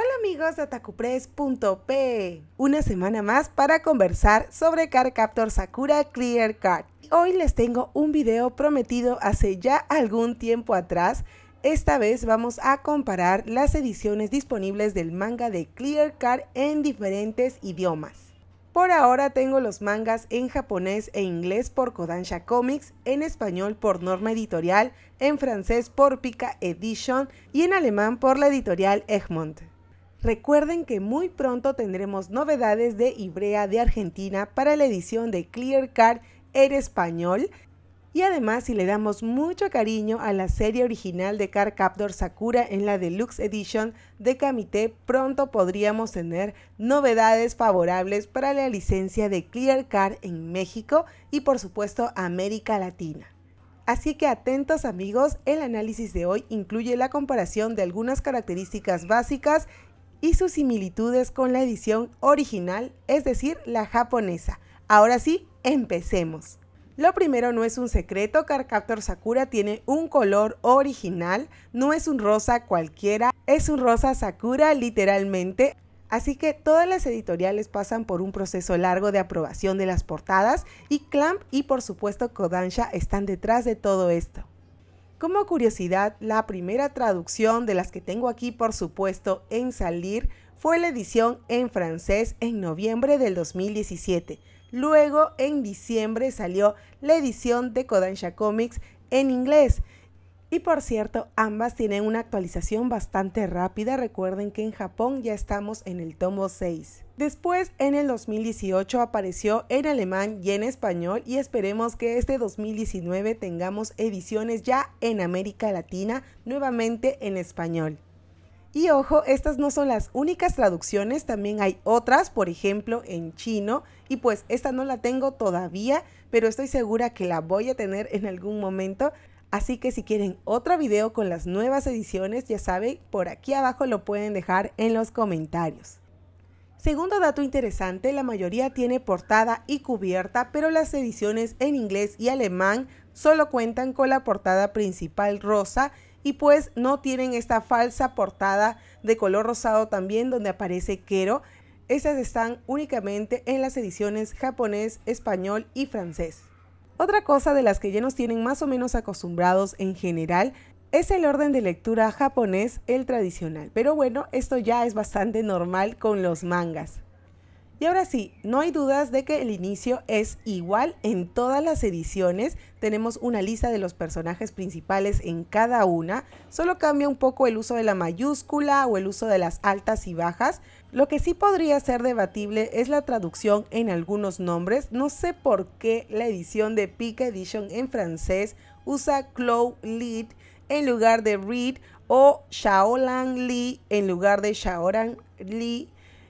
Hola amigos de atacupress.p. Una semana más para conversar sobre Card Captor Sakura Clear Card. Hoy les tengo un video prometido hace ya algún tiempo atrás. Esta vez vamos a comparar las ediciones disponibles del manga de Clear Card en diferentes idiomas. Por ahora tengo los mangas en japonés e inglés por Kodansha Comics, en español por Norma Editorial, en francés por Pika Edition y en alemán por la editorial Egmont. Recuerden que muy pronto tendremos novedades de Ibrea de Argentina para la edición de Clear Card en español. Y además, si le damos mucho cariño a la serie original de Car Captor Sakura en la Deluxe Edition de Kamite, pronto podríamos tener novedades favorables para la licencia de Clear Card en México y por supuesto América Latina. Así que atentos amigos, el análisis de hoy incluye la comparación de algunas características básicas y sus similitudes con la edición original, es decir, la japonesa. Ahora sí, empecemos. Lo primero no es un secreto, Carcaptor Sakura tiene un color original, no es un rosa cualquiera, es un rosa Sakura literalmente. Así que todas las editoriales pasan por un proceso largo de aprobación de las portadas y Clamp y por supuesto Kodansha están detrás de todo esto. Como curiosidad, la primera traducción de las que tengo aquí, por supuesto, en salir fue la edición en francés en noviembre del 2017. Luego, en diciembre, salió la edición de Kodansha Comics en inglés. Y por cierto, ambas tienen una actualización bastante rápida. Recuerden que en Japón ya estamos en el tomo 6. Después, en el 2018 apareció en alemán y en español y esperemos que este 2019 tengamos ediciones ya en América Latina, nuevamente en español. Y ojo, estas no son las únicas traducciones, también hay otras, por ejemplo, en chino, y pues esta no la tengo todavía, pero estoy segura que la voy a tener en algún momento. Así que si quieren otro video con las nuevas ediciones, ya saben, por aquí abajo lo pueden dejar en los comentarios. Segundo dato interesante, la mayoría tiene portada y cubierta, pero las ediciones en inglés y alemán solo cuentan con la portada principal rosa y pues no tienen esta falsa portada de color rosado también donde aparece Quero. Esas están únicamente en las ediciones japonés, español y francés. Otra cosa de las que ya nos tienen más o menos acostumbrados en general es el orden de lectura japonés el tradicional, pero bueno, esto ya es bastante normal con los mangas. Y ahora sí, no hay dudas de que el inicio es igual en todas las ediciones. Tenemos una lista de los personajes principales en cada una. Solo cambia un poco el uso de la mayúscula o el uso de las altas y bajas. Lo que sí podría ser debatible es la traducción en algunos nombres. No sé por qué la edición de Pika Edition en francés usa Clow Lead en lugar de Reed o Shaolan Li en lugar de Shaolan Li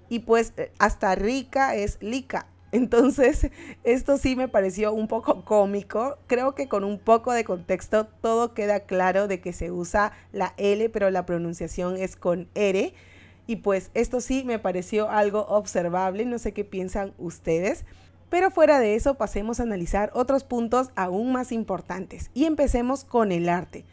y pues eh, hasta Rica es Lika. Entonces, esto sí me pareció un poco cómico. Creo que con un poco de contexto todo queda claro de que se usa la L, pero la pronunciación es con R. Y pues esto sí me pareció algo observable, no sé qué piensan ustedes. Pero fuera de eso, pasemos a analizar otros puntos aún más importantes y empecemos con el arte.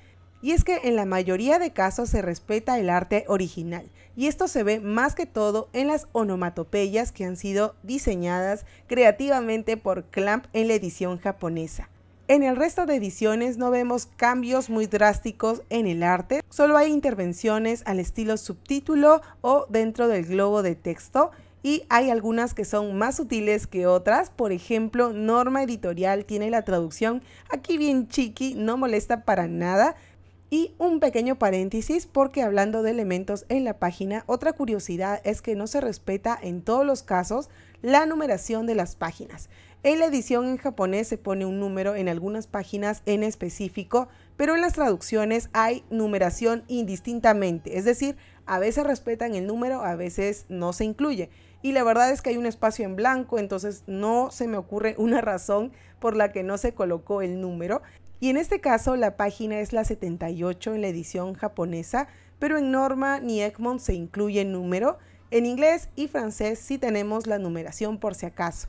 Y es que en la mayoría de casos se respeta el arte original, y esto se ve más que todo en las onomatopeyas que han sido diseñadas creativamente por Clamp en la edición japonesa. En el resto de ediciones no vemos cambios muy drásticos en el arte, solo hay intervenciones al estilo subtítulo o dentro del globo de texto y hay algunas que son más sutiles que otras. Por ejemplo, Norma Editorial tiene la traducción aquí bien chiqui, no molesta para nada, y un pequeño paréntesis porque hablando de elementos en la página, otra curiosidad es que no se respeta en todos los casos la numeración de las páginas. En la edición en japonés se pone un número en algunas páginas en específico, pero en las traducciones hay numeración indistintamente, es decir, a veces respetan el número, a veces no se incluye. Y la verdad es que hay un espacio en blanco, entonces no se me ocurre una razón por la que no se colocó el número. Y en este caso la página es la 78 en la edición japonesa, pero en Norma ni Egmont se incluye el número. En inglés y francés sí tenemos la numeración por si acaso.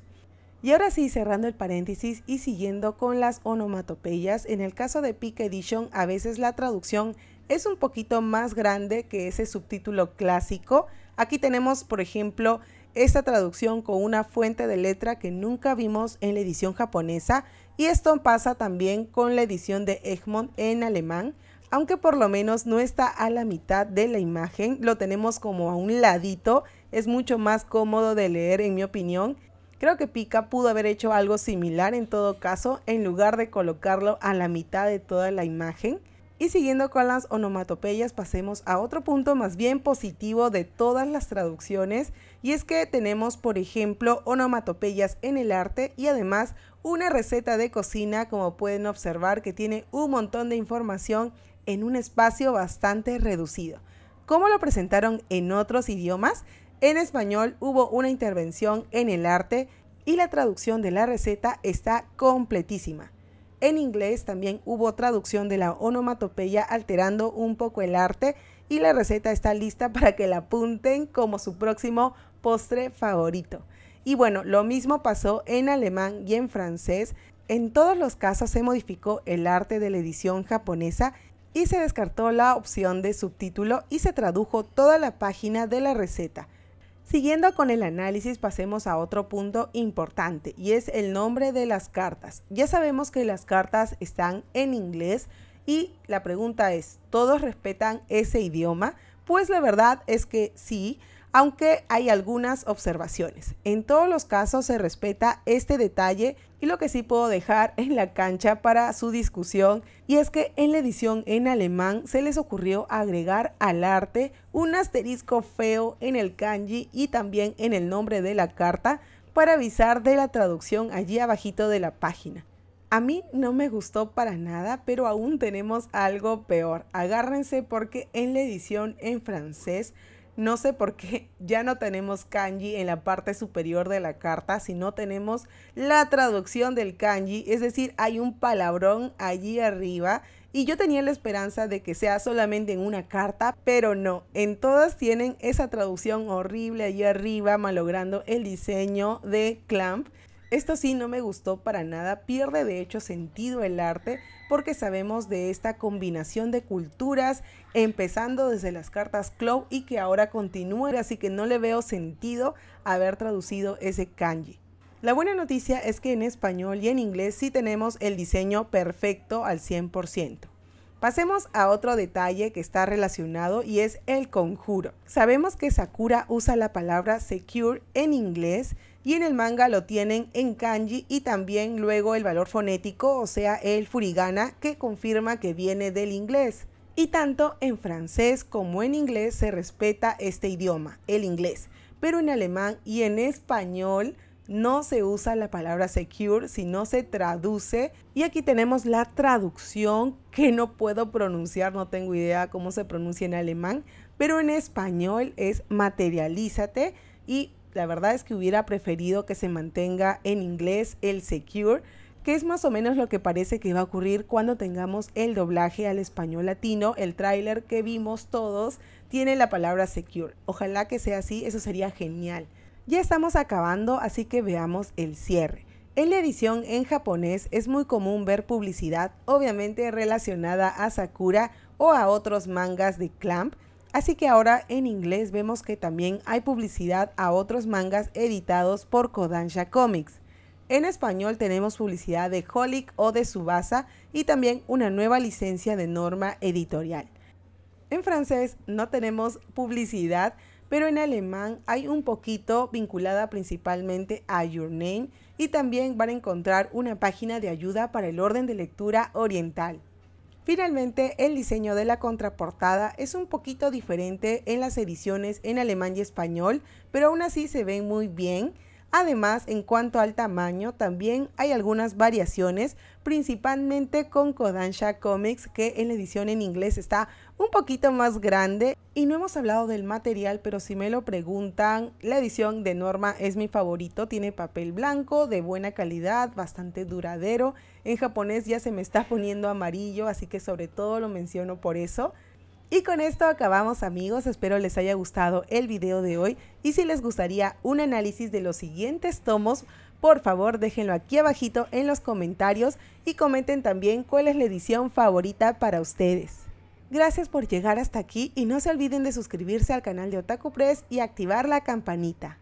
Y ahora sí, cerrando el paréntesis y siguiendo con las onomatopeyas, en el caso de Peak Edition a veces la traducción es un poquito más grande que ese subtítulo clásico. Aquí tenemos, por ejemplo, esta traducción con una fuente de letra que nunca vimos en la edición japonesa y esto pasa también con la edición de Egmont en alemán, aunque por lo menos no está a la mitad de la imagen, lo tenemos como a un ladito, es mucho más cómodo de leer en mi opinión. Creo que Pika pudo haber hecho algo similar en todo caso, en lugar de colocarlo a la mitad de toda la imagen. Y siguiendo con las onomatopeyas, pasemos a otro punto más bien positivo de todas las traducciones, y es que tenemos, por ejemplo, onomatopeyas en el arte y además una receta de cocina, como pueden observar, que tiene un montón de información en un espacio bastante reducido. ¿Cómo lo presentaron en otros idiomas? En español hubo una intervención en el arte y la traducción de la receta está completísima. En inglés también hubo traducción de la onomatopeya alterando un poco el arte y la receta está lista para que la apunten como su próximo postre favorito. Y bueno, lo mismo pasó en alemán y en francés. En todos los casos se modificó el arte de la edición japonesa y se descartó la opción de subtítulo y se tradujo toda la página de la receta. Siguiendo con el análisis, pasemos a otro punto importante y es el nombre de las cartas. Ya sabemos que las cartas están en inglés y la pregunta es, ¿todos respetan ese idioma? Pues la verdad es que sí, aunque hay algunas observaciones. En todos los casos se respeta este detalle y lo que sí puedo dejar en la cancha para su discusión y es que en la edición en alemán se les ocurrió agregar al arte un asterisco feo en el kanji y también en el nombre de la carta para avisar de la traducción allí abajito de la página. A mí no me gustó para nada, pero aún tenemos algo peor. Agárrense porque en la edición en francés no sé por qué ya no tenemos kanji en la parte superior de la carta, sino tenemos la traducción del kanji, es decir, hay un palabrón allí arriba y yo tenía la esperanza de que sea solamente en una carta, pero no, en todas tienen esa traducción horrible allí arriba malogrando el diseño de Clamp. Esto sí no me gustó para nada, pierde de hecho sentido el arte porque sabemos de esta combinación de culturas, empezando desde las cartas Clow y que ahora continúa, así que no le veo sentido haber traducido ese kanji. La buena noticia es que en español y en inglés sí tenemos el diseño perfecto al 100%. Pasemos a otro detalle que está relacionado y es el conjuro. Sabemos que Sakura usa la palabra secure en inglés y en el manga lo tienen en kanji y también luego el valor fonético, o sea, el furigana, que confirma que viene del inglés. Y tanto en francés como en inglés se respeta este idioma, el inglés, pero en alemán y en español no se usa la palabra secure, si no se traduce. Y aquí tenemos la traducción que no puedo pronunciar, no tengo idea cómo se pronuncia en alemán, pero en español es materialízate y la verdad es que hubiera preferido que se mantenga en inglés el secure, que es más o menos lo que parece que va a ocurrir cuando tengamos el doblaje al español latino. El tráiler que vimos todos tiene la palabra secure. Ojalá que sea así, eso sería genial. Ya estamos acabando, así que veamos el cierre. En la edición en japonés es muy común ver publicidad obviamente relacionada a Sakura o a otros mangas de Clamp, así que ahora en inglés vemos que también hay publicidad a otros mangas editados por Kodansha Comics. En español tenemos publicidad de Holic o de Subasa y también una nueva licencia de norma editorial. En francés no tenemos publicidad, pero en alemán hay un poquito vinculada principalmente a Your Name y también van a encontrar una página de ayuda para el orden de lectura oriental. Finalmente, el diseño de la contraportada es un poquito diferente en las ediciones en alemán y español, pero aún así se ven muy bien. Además, en cuanto al tamaño, también hay algunas variaciones, principalmente con Kodansha Comics, que en la edición en inglés está un poquito más grande. Y no hemos hablado del material, pero si me lo preguntan, la edición de Norma es mi favorito. Tiene papel blanco, de buena calidad, bastante duradero. En japonés ya se me está poniendo amarillo, así que sobre todo lo menciono por eso. Y con esto acabamos amigos, espero les haya gustado el video de hoy y si les gustaría un análisis de los siguientes tomos, por favor déjenlo aquí abajito en los comentarios y comenten también cuál es la edición favorita para ustedes. Gracias por llegar hasta aquí y no se olviden de suscribirse al canal de Otaku Press y activar la campanita.